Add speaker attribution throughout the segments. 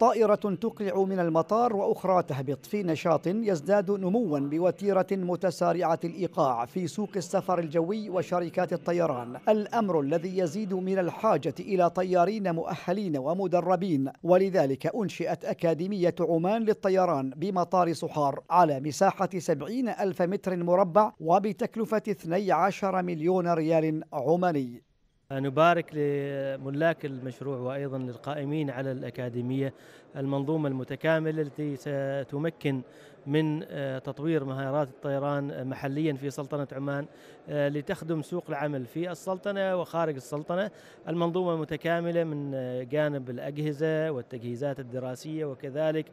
Speaker 1: طائرة تقلع من المطار وأخرى تهبط في نشاط يزداد نموا بوتيرة متسارعة الإيقاع في سوق السفر الجوي وشركات الطيران الأمر الذي يزيد من الحاجة إلى طيارين مؤهلين ومدربين ولذلك أنشئت أكاديمية عمان للطيران بمطار صحار على مساحة 70 ألف متر مربع وبتكلفة 12 مليون ريال عماني
Speaker 2: نبارك لملاك المشروع وايضا للقائمين على الاكاديميه المنظومه المتكامله التي ستمكن من آه، تطوير مهارات الطيران محليا في سلطنه عمان آه، لتخدم سوق العمل في السلطنه وخارج السلطنه، المنظومه المتكامله من آه، جانب الاجهزه والتجهيزات الدراسيه وكذلك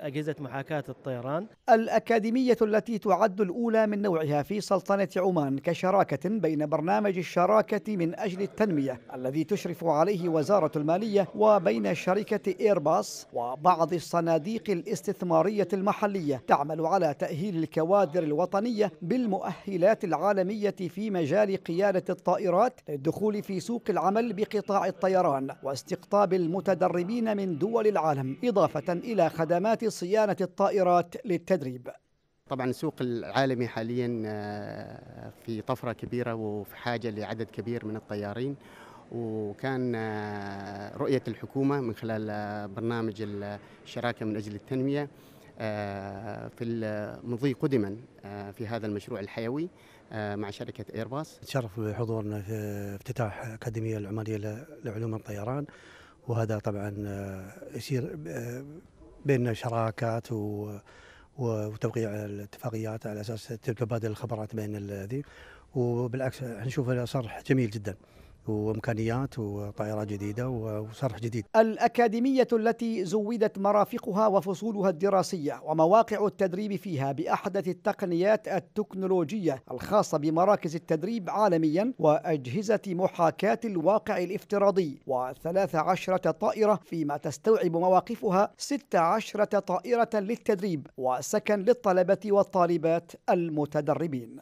Speaker 2: اجهزه محاكاه الطيران.
Speaker 1: الاكاديميه التي تعد الاولى من نوعها في سلطنه عمان كشراكه بين برنامج برنامج الشراكة من أجل التنمية الذي تشرف عليه وزارة المالية وبين شركة إيرباص وبعض الصناديق الاستثمارية المحلية تعمل على تأهيل الكوادر الوطنية بالمؤهلات العالمية في مجال قيادة الطائرات للدخول في سوق العمل بقطاع الطيران واستقطاب المتدربين من دول العالم إضافة إلى خدمات صيانة الطائرات للتدريب
Speaker 3: طبعا السوق العالمي حاليا آه، في طفره كبيره وفي حاجه لعدد كبير من الطيارين وكان آه، رؤيه الحكومه من خلال آه، برنامج الشراكه من اجل التنميه في المضي قدما في هذا المشروع الحيوي
Speaker 4: مع شركة إيرباص تشرف بحضورنا في افتتاح أكاديمية العمانية لعلوم الطيران وهذا طبعا يصير بيننا شراكات و وتوقيع الاتفاقيات على اساس تبادل الخبرات بين هذه وبالعكس نشوف صار جميل جدا وامكانيات وطائرات جديده وصرح جديد.
Speaker 1: الاكاديميه التي زودت مرافقها وفصولها الدراسيه ومواقع التدريب فيها باحدث التقنيات التكنولوجيه الخاصه بمراكز التدريب عالميا واجهزه محاكاه الواقع الافتراضي و13 طائره فيما تستوعب مواقفها 16 طائره للتدريب وسكن للطلبه والطالبات المتدربين.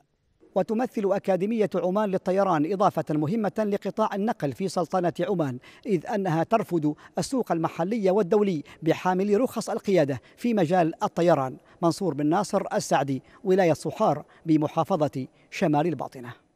Speaker 1: وتمثل أكاديمية عمان للطيران إضافة مهمة لقطاع النقل في سلطنة عمان إذ أنها ترفد السوق المحلي والدولي بحاملي رخص القيادة في مجال الطيران منصور بن ناصر السعدي ولاية صحار بمحافظة شمال الباطنة